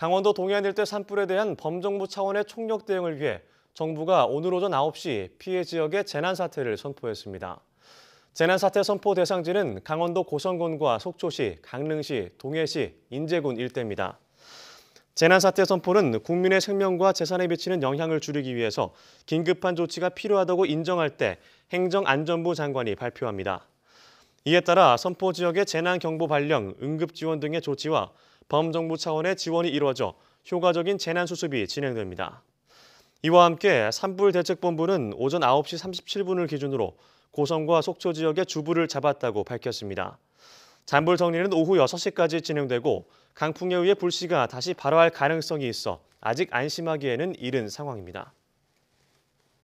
강원도 동해안 일대 산불에 대한 범정부 차원의 총력 대응을 위해 정부가 오늘 오전 9시 피해 지역에 재난사태를 선포했습니다. 재난사태 선포 대상지는 강원도 고성군과 속초시, 강릉시, 동해시, 인제군 일대입니다. 재난사태 선포는 국민의 생명과 재산에 미치는 영향을 줄이기 위해서 긴급한 조치가 필요하다고 인정할 때 행정안전부 장관이 발표합니다. 이에 따라 선포 지역의 재난 경보 발령, 응급 지원 등의 조치와 범정부 차원의 지원이 이루어져 효과적인 재난 수습이 진행됩니다. 이와 함께 산불 대책본부는 오전 9시 37분을 기준으로 고성과 속초 지역의 주부를 잡았다고 밝혔습니다. 잔불 정리는 오후 6시까지 진행되고 강풍에 의해 불씨가 다시 발화할 가능성이 있어 아직 안심하기에는 이른 상황입니다.